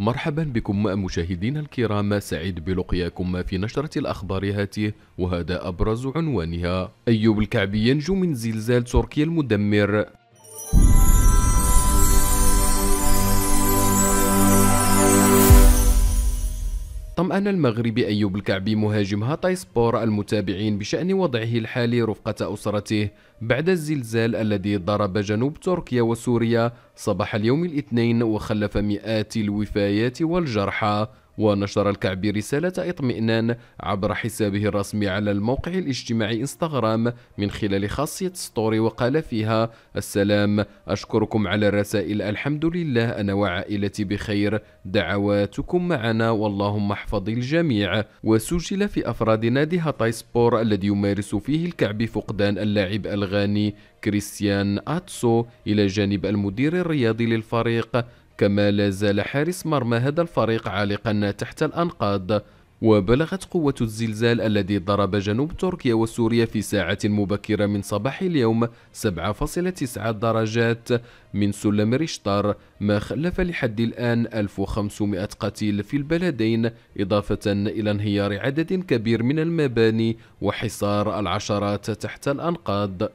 مرحبا بكم مشاهدينا الكرام سعيد بلقياكم في نشرة الأخبار هاته وهذا أبرز عنوانها أيوب الكعبي ينجو من زلزال تركيا المدمر طمأن المغربي أيوب الكعبي مهاجم هاتاي سبور المتابعين بشأن وضعه الحالي رفقة أسرته بعد الزلزال الذي ضرب جنوب تركيا وسوريا صباح اليوم الاثنين وخلف مئات الوفايات والجرحى ونشر الكعبي رسالة اطمئنان عبر حسابه الرسمي على الموقع الاجتماعي انستغرام من خلال خاصية ستوري وقال فيها السلام أشكركم على الرسائل الحمد لله أنا وعائلتي بخير دعواتكم معنا واللهم احفظ الجميع وسجل في أفراد نادي هاتاي سبور الذي يمارس فيه الكعبي فقدان اللاعب الغاني كريستيان أتسو إلى جانب المدير الرياضي للفريق كما لا زال حارس مرمى هذا الفريق عالقا تحت الأنقاض وبلغت قوة الزلزال الذي ضرب جنوب تركيا وسوريا في ساعة مبكرة من صباح اليوم 7.9 درجات من سلم ريشتر ما خلف لحد الآن 1500 قتيل في البلدين إضافة إلى انهيار عدد كبير من المباني وحصار العشرات تحت الأنقاض